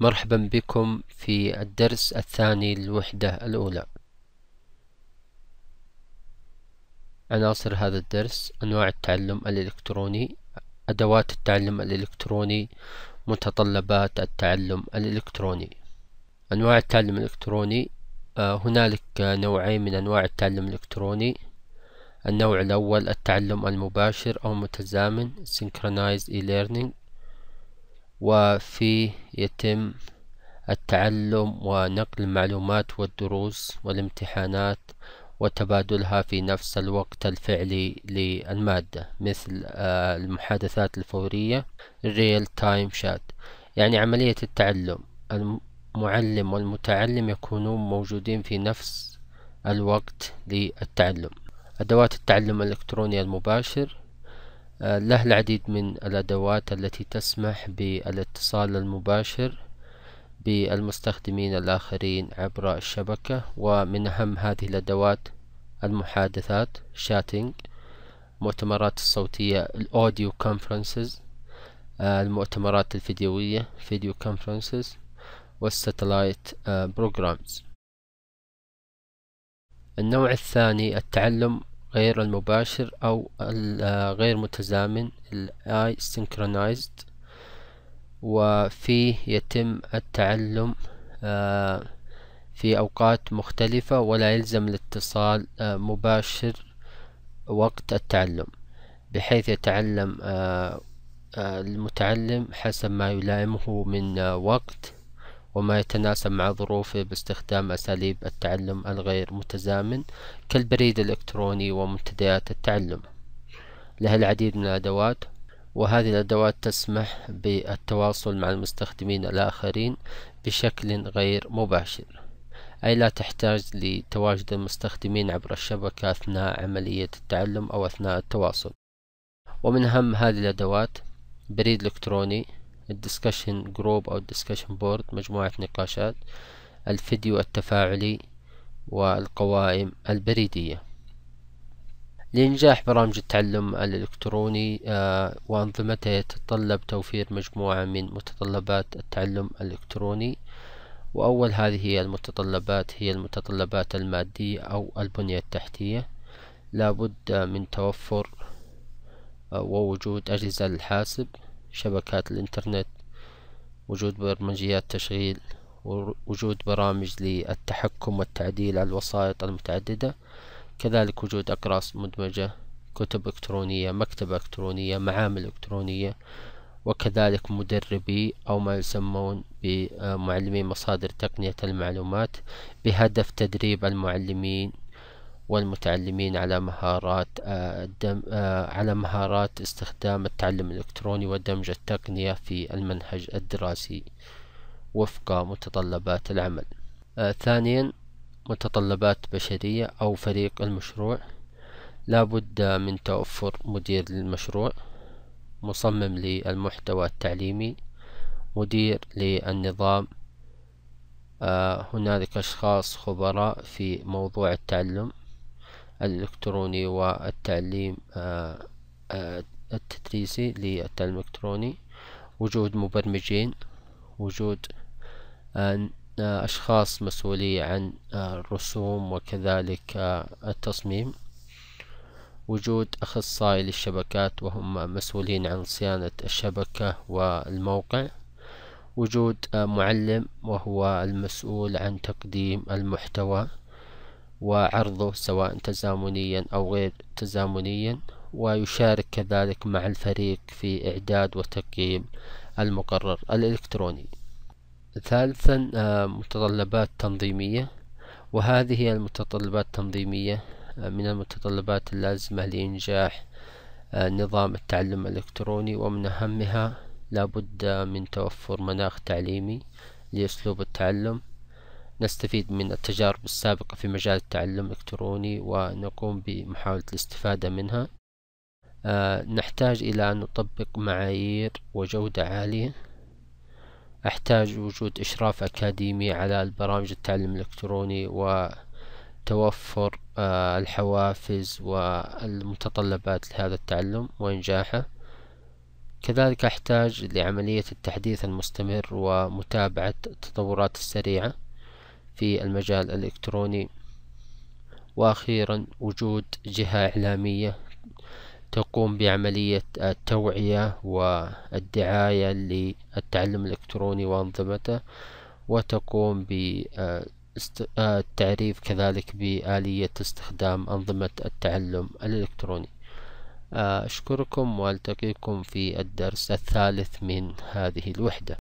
مرحبا بكم في الدرس الثاني للوحدة الأولى عناصر هذا الدرس أنواع التعلم الإلكتروني أدوات التعلم الإلكتروني متطلبات التعلم الإلكتروني أنواع التعلم الإلكتروني آه، هنالك نوعين من أنواع التعلم الإلكتروني النوع الأول التعلم المباشر أو متزامن Synchronized e-learning وفيه يتم التعلم ونقل المعلومات والدروس والامتحانات وتبادلها في نفس الوقت الفعلي للمادة مثل آه، المحادثات الفورية real time chat يعني عملية التعلم المعلم والمتعلم يكونون موجودين في نفس الوقت للتعلم أدوات التعلم الإلكتروني المباشر آه، له العديد من الأدوات التي تسمح بالاتصال المباشر بالمستخدمين الآخرين عبر الشبكة ومن أهم هذه الأدوات المحادثات شاتينج المؤتمرات الصوتية الأوديو كونفرنسز آه، المؤتمرات الفيديوية فيديو كونفرنسز والستلايت آه، بروجرامز النوع الثاني التعلم غير المباشر أو آه، غير متزامن الآي I synchronized وفيه يتم التعلم آه، في أوقات مختلفة ولا يلزم الاتصال آه، مباشر وقت التعلم بحيث يتعلم المتعلم حسب ما يلائمه من وقت وما يتناسب مع ظروفه باستخدام أساليب التعلم الغير متزامن كالبريد الإلكتروني ومنتديات التعلم لها العديد من الأدوات وهذه الأدوات تسمح بالتواصل مع المستخدمين الآخرين بشكل غير مباشر أي لا تحتاج لتواجد المستخدمين عبر الشبكة أثناء عملية التعلم أو أثناء التواصل ومن أهم هذه الأدوات بريد إلكتروني الدسكشن جروب أو الدسكشن بورد مجموعة نقاشات الفيديو التفاعلي والقوائم البريدية لإنجاح برامج التعلم الإلكتروني آه، وأنظمته يتطلب توفير مجموعة من متطلبات التعلم الإلكتروني وأول هذه المتطلبات هي المتطلبات المادية أو البنية التحتية لابد من توفر آه، ووجود أجهزة الحاسب شبكات الإنترنت وجود برمجيات تشغيل وجود برامج للتحكم والتعديل على الوسائط المتعددة كذلك وجود أقراص مدمجة كتب إلكترونية مكتبة إلكترونية معامل إلكترونية وكذلك مدربي أو ما يسمون بمعلمي مصادر تقنية المعلومات بهدف تدريب المعلمين والمتعلمين على مهارات آه، الدم آه، على مهارات استخدام التعلم الإلكتروني ودمج التقنية في المنهج الدراسي وفق متطلبات العمل آه، ثانيا متطلبات بشرية أو فريق المشروع لابد من توفر مدير للمشروع مصمم للمحتوى التعليمي مدير للنظام هنالك أشخاص خبراء في موضوع التعلم الإلكتروني والتعليم آه، آه، التدريسي للتعليم الإلكتروني وجود مبرمجين وجود آه، أشخاص مسؤولين عن الرسوم وكذلك التصميم وجود أخصائي للشبكات وهم مسؤولين عن صيانة الشبكة والموقع وجود معلم وهو المسؤول عن تقديم المحتوى وعرضه سواء تزامنيا أو غير تزامنيا ويشارك كذلك مع الفريق في إعداد وتقييم المقرر الإلكتروني ثالثا آه، متطلبات تنظيمية وهذه هي المتطلبات التنظيمية آه، من المتطلبات اللازمة لإنجاح آه، نظام التعلم الإلكتروني ومن أهمها لابد من توفر مناخ تعليمي لأسلوب التعلم نستفيد من التجارب السابقة في مجال التعلم الإلكتروني ونقوم بمحاولة الاستفادة منها أه نحتاج إلى أن نطبق معايير وجودة عالية أحتاج وجود إشراف أكاديمي على البرامج التعلم الإلكتروني وتوفر أه الحوافز والمتطلبات لهذا التعلم وإنجاحه كذلك أحتاج لعملية التحديث المستمر ومتابعة التطورات السريعة في المجال الإلكتروني وأخيرا وجود جهة إعلامية تقوم بعملية التوعية والدعاية للتعلم الإلكتروني وأنظمته وتقوم بالتعريف كذلك بآلية استخدام أنظمة التعلم الإلكتروني أشكركم وألتقيكم في الدرس الثالث من هذه الوحدة